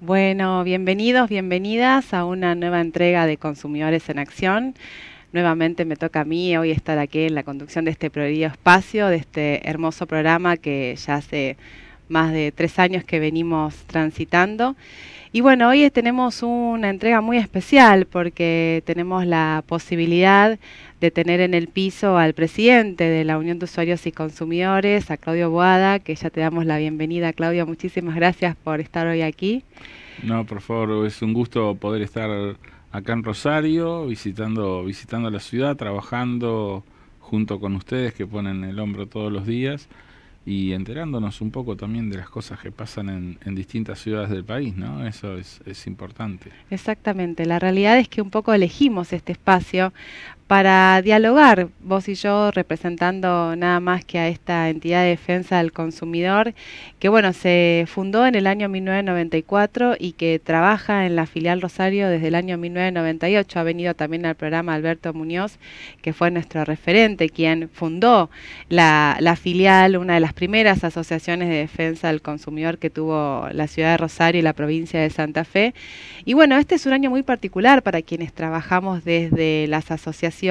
Bueno, bienvenidos, bienvenidas a una nueva entrega de Consumidores en Acción. Nuevamente me toca a mí hoy estar aquí en la conducción de este prohibido espacio, de este hermoso programa que ya hace más de tres años que venimos transitando. Y bueno, hoy tenemos una entrega muy especial porque tenemos la posibilidad de tener en el piso al presidente de la Unión de Usuarios y Consumidores, a Claudio Boada, que ya te damos la bienvenida. Claudio, muchísimas gracias por estar hoy aquí. No, por favor, es un gusto poder estar acá en Rosario, visitando, visitando la ciudad, trabajando junto con ustedes que ponen el hombro todos los días y enterándonos un poco también de las cosas que pasan en, distintas ciudades del país, ¿no? Eso es, es, importante. Exactamente, la realidad es que un poco elegimos este espacio para dialogar, vos y yo representando nada más que a esta entidad de defensa del consumidor, que bueno, se fundó en el año 1994 y que trabaja en la filial Rosario desde el año 1998. Ha venido también al programa Alberto Muñoz, que fue nuestro referente, quien fundó la, la filial, una de las primeras asociaciones de defensa del consumidor que tuvo la ciudad de Rosario y la provincia de Santa Fe. Y bueno, este es un año muy particular para quienes trabajamos desde las asociaciones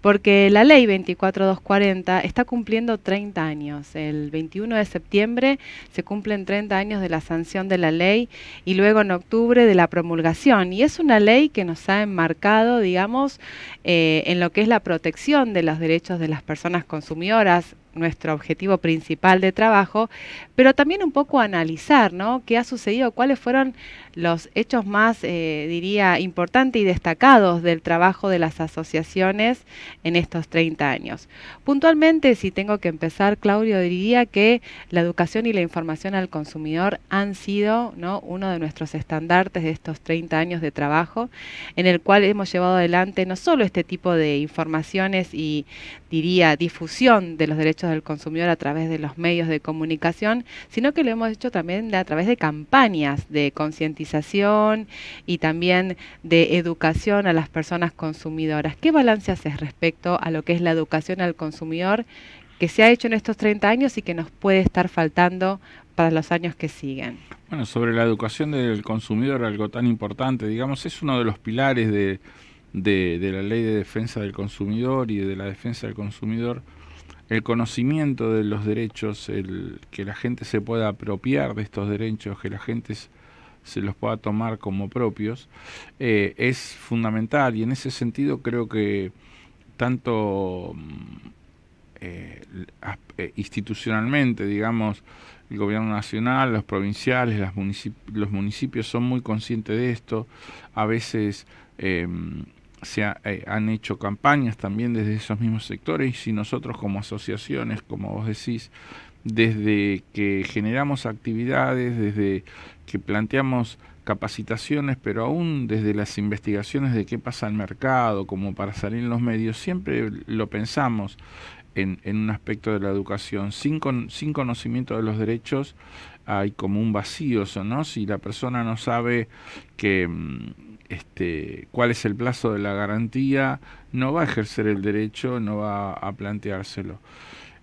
porque la ley 24240 está cumpliendo 30 años. El 21 de septiembre se cumplen 30 años de la sanción de la ley y luego en octubre de la promulgación. Y es una ley que nos ha enmarcado, digamos, eh, en lo que es la protección de los derechos de las personas consumidoras nuestro objetivo principal de trabajo, pero también un poco analizar qué ha sucedido, cuáles fueron los hechos más, eh, diría, importantes y destacados del trabajo de las asociaciones en estos 30 años. Puntualmente, si tengo que empezar, Claudio, diría que la educación y la información al consumidor han sido ¿no? uno de nuestros estandartes de estos 30 años de trabajo, en el cual hemos llevado adelante no solo este tipo de informaciones y, diría, difusión de los derechos del consumidor a través de los medios de comunicación, sino que lo hemos hecho también a través de campañas de concientización y también de educación a las personas consumidoras. ¿Qué balance haces respecto a lo que es la educación al consumidor que se ha hecho en estos 30 años y que nos puede estar faltando para los años que siguen. Bueno, sobre la educación del consumidor, algo tan importante, digamos, es uno de los pilares de la ley de defensa del consumidor y de la defensa del consumidor el conocimiento de los derechos, el que la gente se pueda apropiar de estos derechos, que la gente se los pueda tomar como propios, eh, es fundamental y en ese sentido creo que tanto mm, eh, eh, institucionalmente, digamos, el gobierno nacional, los provinciales, los municipios son muy conscientes de esto, a veces... Em, se eh, han hecho campañas también desde esos mismos sectores y si nosotros como asociaciones, como vos decís, desde que generamos actividades, desde que planteamos capacitaciones, pero aún desde las investigaciones de qué pasa el mercado, como para salir en los medios, siempre lo pensamos en, un aspecto de la educación. Sin, sin conocimiento de los derechos hay como un vacío, ¿no? Si la persona no sabe que mm, este, cuál es el plazo de la garantía, no va a ejercer el derecho, no va a planteárselo.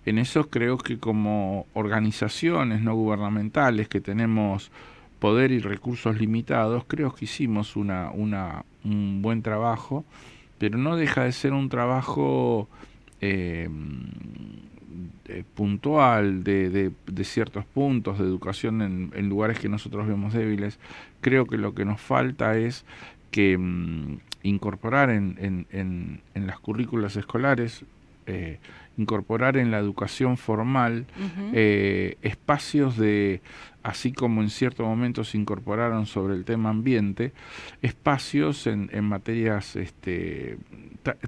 En eso creo que como organizaciones no gubernamentales que tenemos poder y recursos limitados, creo que hicimos una, un buen trabajo, pero no deja de ser un trabajo em, puntual de, ciertos puntos de educación en, lugares que nosotros vemos débiles. Creo que lo que nos falta es que mm, incorporar en, en, en, las currículas escolares, eh, incorporar en la educación formal eh, espacios de, así como en cierto momento se incorporaron sobre el tema ambiente, espacios en, materias, este,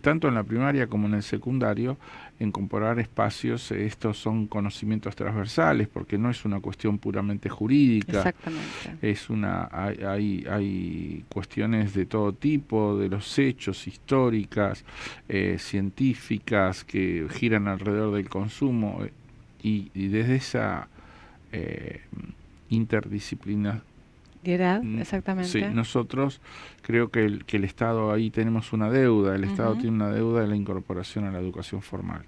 tanto en la primaria como en el secundario, en espacios, eh, estos son conocimientos transversales, porque no es una cuestión puramente jurídica. Exactamente. Es una, hay, hay, cuestiones de todo tipo, de los hechos, históricas, eh, científicas, que giran alrededor del consumo, eh, y, desde esa eh, interdisciplina, Mm, exactamente. Sí, nosotros creo que el, que el Estado ahí tenemos una deuda, el Estado tiene una deuda de la incorporación a la educación formal.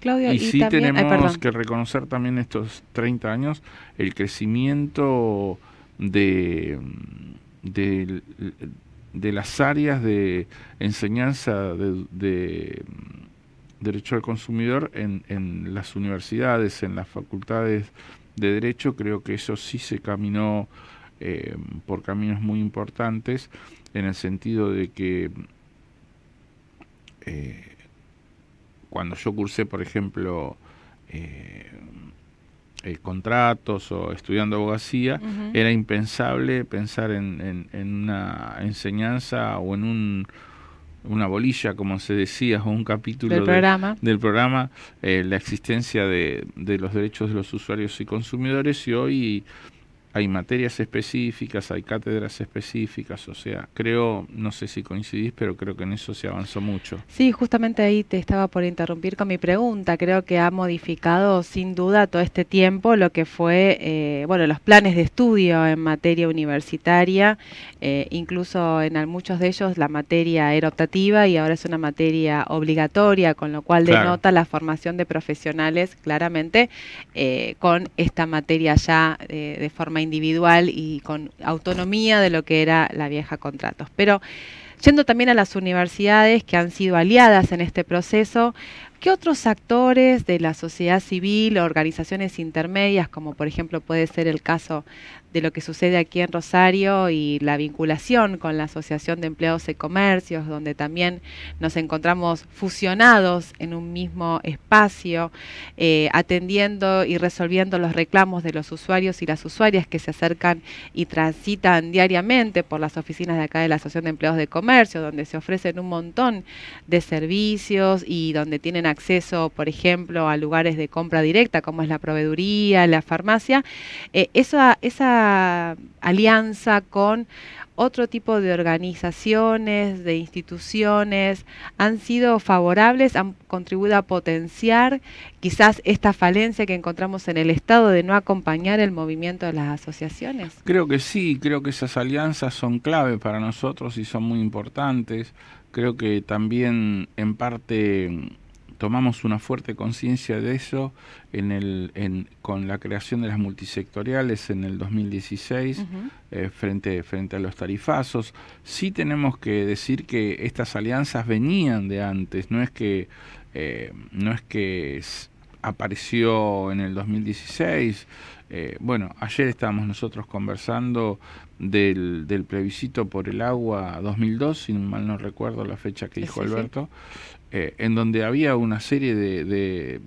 Claudia, y, y sí tenemos que reconocer también estos 30 años el crecimiento de, de, las áreas de enseñanza de, derecho al consumidor en, en las universidades, en las facultades de derecho, creo que eso sí se caminó Em, por caminos muy importantes, en el sentido de que eh, cuando yo cursé, por ejemplo, eh, eh, contratos o estudiando abogacía, era impensable pensar en, en, una enseñanza o en un, una bolilla, como se decía, o un capítulo del programa, la existencia de, de, los derechos de los usuarios y consumidores y hoy hay materias específicas, hay cátedras específicas, o sea, creo, no sé si coincidís, pero creo que en eso se avanzó mucho. Sí, justamente ahí te estaba por interrumpir con mi pregunta. Creo que ha modificado sin duda todo este tiempo lo que fue, eh, bueno, los planes de estudio en materia universitaria, eh, incluso en muchos de ellos la materia era optativa y ahora es una materia obligatoria, con lo cual denota la formación de profesionales claramente eh, con esta materia ya de forma individual y con autonomía de lo que era la vieja contratos. Pero Yendo también a las universidades que han sido aliadas en este proceso, ¿qué otros actores de la sociedad civil o organizaciones intermedias, como por ejemplo puede ser el caso de lo que sucede aquí en Rosario y la vinculación con la Asociación de Empleados de Comercios, donde también nos encontramos fusionados en un mismo espacio, eh, atendiendo y resolviendo los reclamos de los usuarios y las usuarias que se acercan y transitan diariamente por las oficinas de acá de la Asociación de Empleados de Comercio? donde se ofrecen un montón de servicios y donde tienen acceso, por ejemplo, a lugares de compra directa, como es la proveeduría, la farmacia, eh, esa, esa alianza con otro tipo de organizaciones, de instituciones, han sido favorables, han contribuido a potenciar quizás esta falencia que encontramos en el Estado de no acompañar el movimiento de las asociaciones? Creo que sí, creo que esas alianzas son clave para nosotros y son muy importantes. Creo que también en parte tomamos una fuerte conciencia de eso en el, con la creación de las multisectoriales en el 2016 eh, frente, frente a los tarifazos. Sí tenemos que decir que estas alianzas venían de antes, no es que, eh, no es que apareció en el 2016. Eh, bueno, ayer estábamos nosotros conversando del, del, plebiscito por el agua 2002, si mal no recuerdo la fecha que dijo Alberto, eh, en donde había una serie de,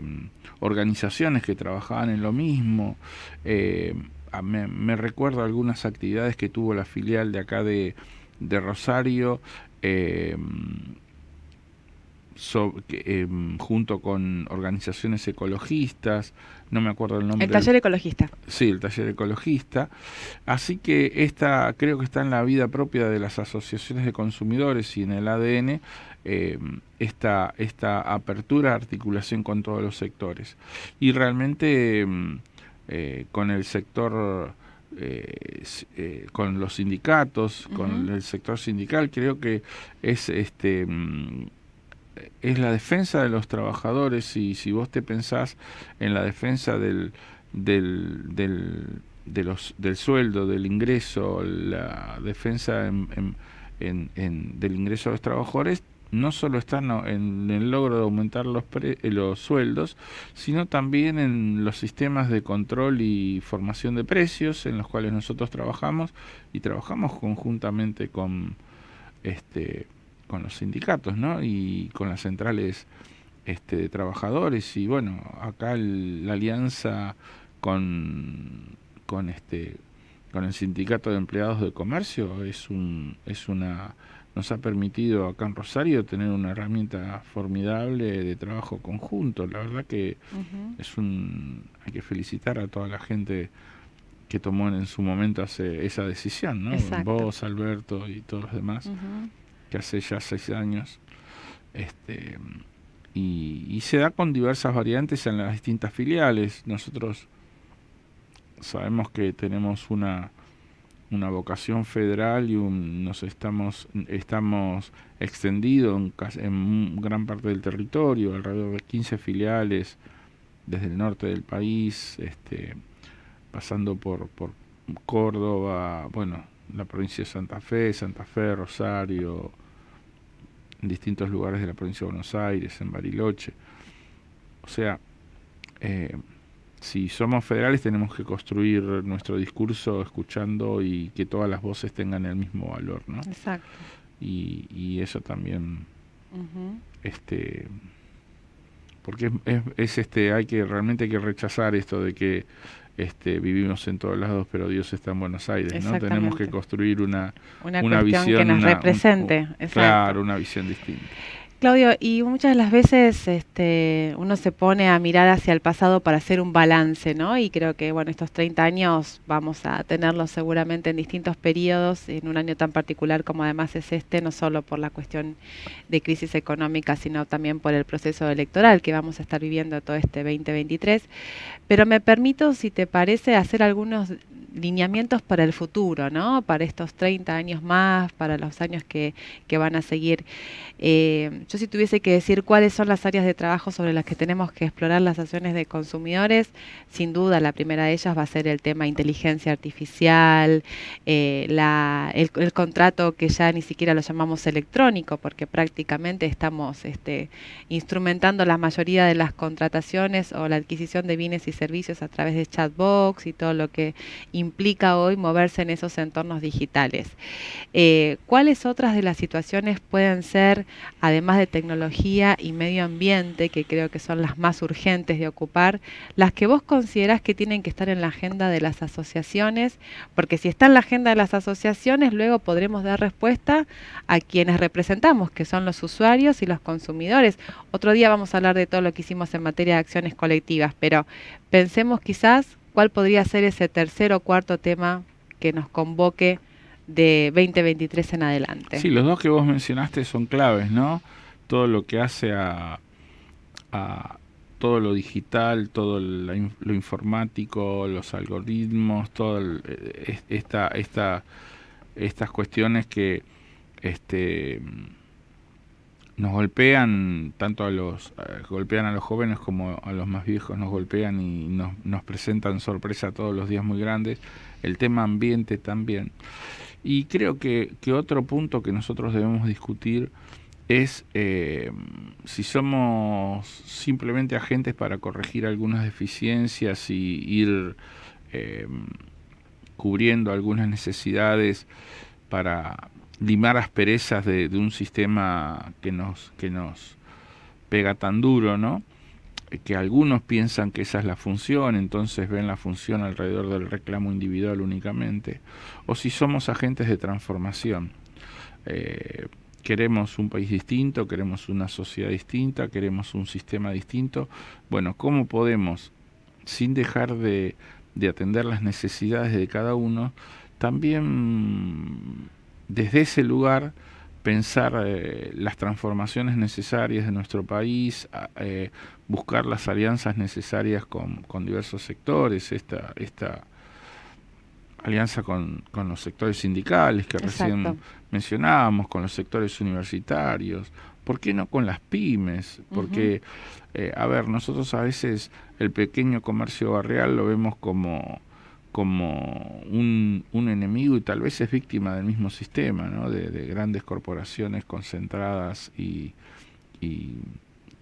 mm, organizaciones que trabajaban en lo mismo. Eh, me, recuerdo algunas actividades que tuvo la filial de acá de, Rosario. Eh, Em, junto con organizaciones ecologistas, no me acuerdo el nombre. El taller ecologista. Sí, el taller ecologista. Así que esta creo que está en la vida propia de las asociaciones de consumidores y en el ADN em, esta, esta apertura, articulación con todos los sectores. Y realmente em, eh, con el sector... Eh, eh, con los sindicatos, con el sector sindical, creo que es este es la defensa de los trabajadores y si vos te pensás en la defensa del, del, de los, del sueldo, del ingreso, la defensa del ingreso de los trabajadores, no solo están en el logro de aumentar los, eh, los sueldos, sino también en los sistemas de control y formación de precios en los cuales nosotros trabajamos y trabajamos conjuntamente con este con los sindicatos, ¿no? Y con las centrales este, de trabajadores. Y bueno, acá la alianza con, con este con el sindicato de empleados de comercio es un es una nos ha permitido acá en Rosario tener una herramienta formidable de trabajo conjunto. La verdad que es un hay que felicitar a toda la gente que tomó en su momento hace esa decisión, ¿no? Vos, Alberto y todos los demás que hace ya seis años. Este, y, se da con diversas variantes en las distintas filiales. Nosotros sabemos que tenemos una, una vocación federal y nos estamos, estamos extendidos en, gran parte del territorio, alrededor de 15 filiales desde el norte del país, este, pasando por, por Córdoba, bueno, la provincia de Santa Fe, Santa Fe, Rosario, en distintos lugares de la provincia de Buenos Aires, en Bariloche. O sea, eh, si somos federales tenemos que construir nuestro discurso escuchando y que todas las voces tengan el mismo valor, ¿no? Exacto. Y, eso también, este, porque es, este, hay que realmente hay que rechazar esto de que este, vivimos en todos lados, pero Dios está en Buenos Aires, ¿no? Tenemos que construir una, visión que nos represente. claro, una visión distinta. Claudio, y muchas de las veces este, uno se pone a mirar hacia el pasado para hacer un balance, ¿no? Y creo que, bueno, estos 30 años vamos a tenerlos seguramente en distintos periodos, en un año tan particular como además es este, no solo por la cuestión de crisis económica, sino también por el proceso electoral que vamos a estar viviendo todo este 2023. Pero me permito, si te parece, hacer algunos lineamientos para el futuro, ¿no? Para estos 30 años más, para los años que, van a seguir. Eh, yo si tuviese que decir cuáles son las áreas de trabajo sobre las que tenemos que explorar las acciones de consumidores, sin duda la primera de ellas va a ser el tema inteligencia artificial, eh, el, contrato que ya ni siquiera lo llamamos electrónico, porque prácticamente estamos este, instrumentando la mayoría de las contrataciones o la adquisición de bienes y servicios a través de chatbox y todo lo que implica hoy moverse en esos entornos digitales. Eh, ¿Cuáles otras de las situaciones pueden ser, además de tecnología y medio ambiente, que creo que son las más urgentes de ocupar, las que vos considerás que tienen que estar en la agenda de las asociaciones? Porque si está en la agenda de las asociaciones, luego podremos dar respuesta a quienes representamos, que son los usuarios y los consumidores. Otro día vamos a hablar de todo lo que hicimos en materia de acciones colectivas, pero pensemos quizás cuál podría ser ese tercer o cuarto tema que nos convoque de 2023 en adelante. Sí, los dos que vos mencionaste son claves, ¿no? Todo lo que hace a, todo lo digital, todo lo, informático, los algoritmos, todas eh, esta, esta, estas cuestiones que este, nos golpean, tanto a los eh, golpean a los jóvenes como a los más viejos, nos golpean y nos, presentan sorpresa todos los días muy grandes. El tema ambiente también. Y creo que, otro punto que nosotros debemos discutir es eh, si somos simplemente agentes para corregir algunas deficiencias y ir eh, cubriendo algunas necesidades para, limar asperezas de, un sistema que nos, que nos pega tan duro, ¿no? que algunos piensan que esa es la función, entonces ven la función alrededor del reclamo individual únicamente, o si somos agentes de transformación. Eh, queremos un país distinto, queremos una sociedad distinta, queremos un sistema distinto. Bueno, ¿cómo podemos, sin dejar de, de atender las necesidades de cada uno, también desde ese lugar pensar eh, las transformaciones necesarias de nuestro país, eh, buscar las alianzas necesarias con, diversos sectores, esta, esta alianza con, los sectores sindicales que recién mencionábamos, con los sectores universitarios, ¿por qué no con las pymes? Porque, eh, a ver, nosotros a veces el pequeño comercio barrial lo vemos como como un, enemigo y tal vez es víctima del mismo sistema, ¿no? de, grandes corporaciones concentradas y,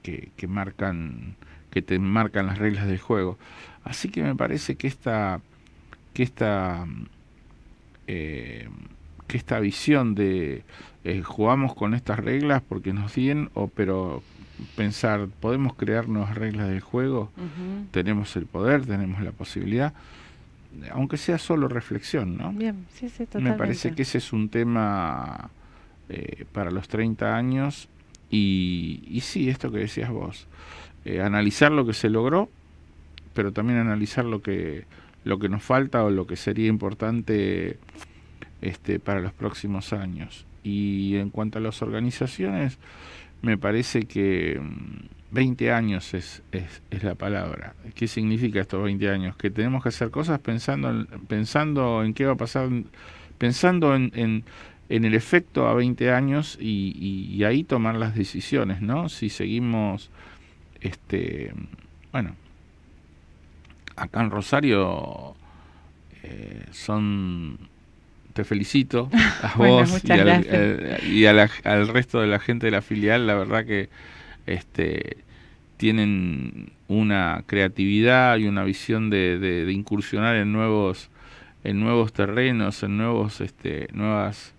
que, marcan que te marcan las reglas del juego. Así que me parece que esta que esta eh, que esta visión de eh, jugamos con estas reglas porque nos dicen o pero pensar podemos crear nuevas reglas del juego, tenemos el poder, tenemos la posibilidad aunque sea solo reflexión, ¿no? Bien, sí, sí, totalmente. Me parece que ese es un tema eh, para los 30 años y, sí, esto que decías vos, eh, analizar lo que se logró, pero también analizar lo que, lo que nos falta o lo que sería importante este, para los próximos años. Y en cuanto a las organizaciones, me parece que mm, 20 años es, es, la palabra. ¿Qué significa estos 20 años? Que tenemos que hacer cosas pensando pensando en qué va a pasar, pensando en, en, el efecto a 20 años y, ahí tomar las decisiones, ¿no? Si seguimos, este, bueno, acá en Rosario eh, son... Te felicito a vos y, eh, al resto de la gente de la filial, la verdad que este, tienen una creatividad y una visión de, incursionar en nuevos, en nuevos terrenos, en nuevos, este, nuevas,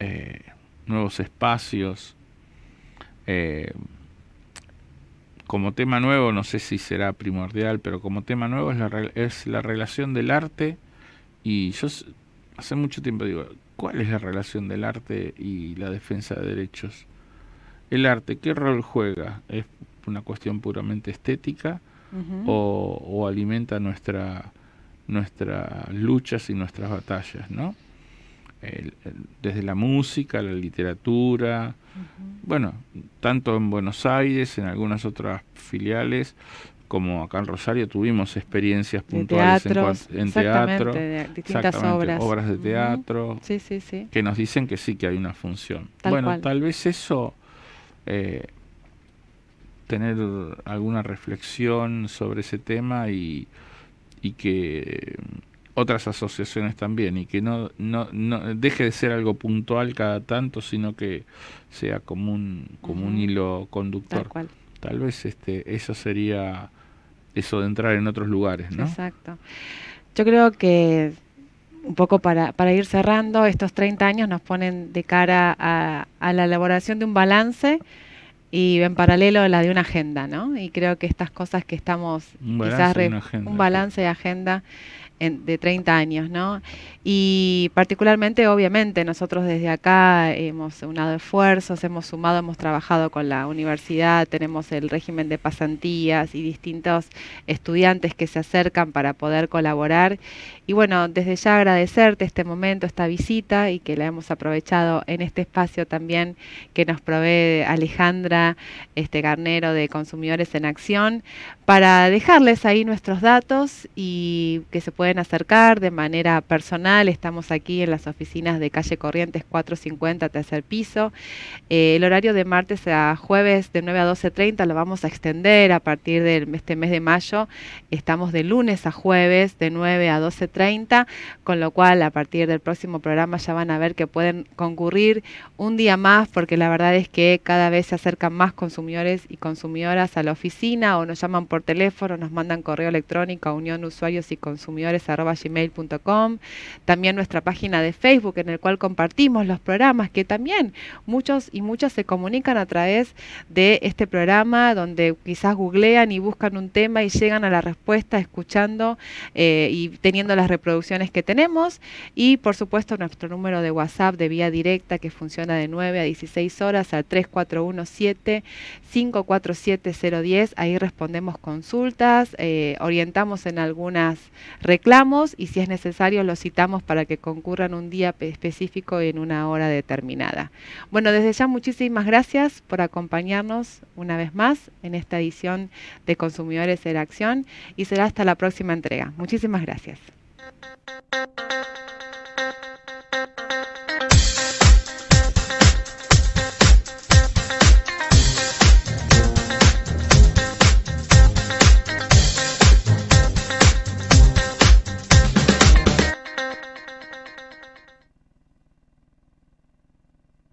eh, nuevos espacios. Eh, como tema nuevo, no sé si será primordial, pero como tema nuevo es la relación del arte y yo hace mucho tiempo digo, ¿cuál es la relación del arte y la defensa de derechos? el arte, ¿qué rol juega? ¿Es una cuestión puramente estética o, alimenta nuestra, nuestras luchas y nuestras batallas, ¿no? desde la música, la literatura, bueno, tanto en Buenos Aires, en algunas otras filiales, como acá en Rosario tuvimos experiencias puntuales en, teatro, distintas obras. de teatro, que nos dicen que sí que hay una función. bueno, tal vez eso eh, tener alguna reflexión sobre ese tema y, que otras asociaciones también y que no, deje de ser algo puntual cada tanto sino que sea como un hilo conductor tal, cual. tal vez este eso sería eso de entrar en otros lugares no exacto yo creo que un poco para, para, ir cerrando, estos 30 años nos ponen de cara a, la elaboración de un balance y en paralelo a la de una agenda, ¿no? Y creo que estas cosas que estamos un quizás un balance de agenda de 30 años, ¿no? Y particularmente, obviamente, nosotros desde acá hemos unado esfuerzos, hemos sumado, hemos trabajado con la universidad, tenemos el régimen de pasantías y distintos estudiantes que se acercan para poder colaborar. Y bueno, desde ya agradecerte este momento, esta visita y que la hemos aprovechado en este espacio también que nos provee Alejandra este Garnero de Consumidores en Acción para dejarles ahí nuestros datos y que se puedan pueden acercar de manera personal. Estamos aquí en las oficinas de calle Corrientes 450, tercer piso. Eh, el horario de martes a jueves de 9 a 12.30 lo vamos a extender a partir de este mes de mayo. Estamos de lunes a jueves de 9 a 12.30, con lo cual a partir del próximo programa ya van a ver que pueden concurrir un día más porque la verdad es que cada vez se acercan más consumidores y consumidoras a la oficina o nos llaman por teléfono, nos mandan correo electrónico a Unión Usuarios y Consumidores gmail.com También nuestra página de Facebook en el cual compartimos los programas que también muchos y muchas se comunican a través de este programa donde quizás googlean y buscan un tema y llegan a la respuesta escuchando eh, y teniendo las reproducciones que tenemos. Y por supuesto nuestro número de WhatsApp de vía directa que funciona de 9 a 16 horas al 3417 547010 Ahí respondemos consultas, eh, orientamos en algunas reclamaciones y si es necesario los citamos para que concurran un día específico en una hora determinada. Bueno, desde ya muchísimas gracias por acompañarnos una vez más en esta edición de Consumidores en Acción y será hasta la próxima entrega. Muchísimas gracias.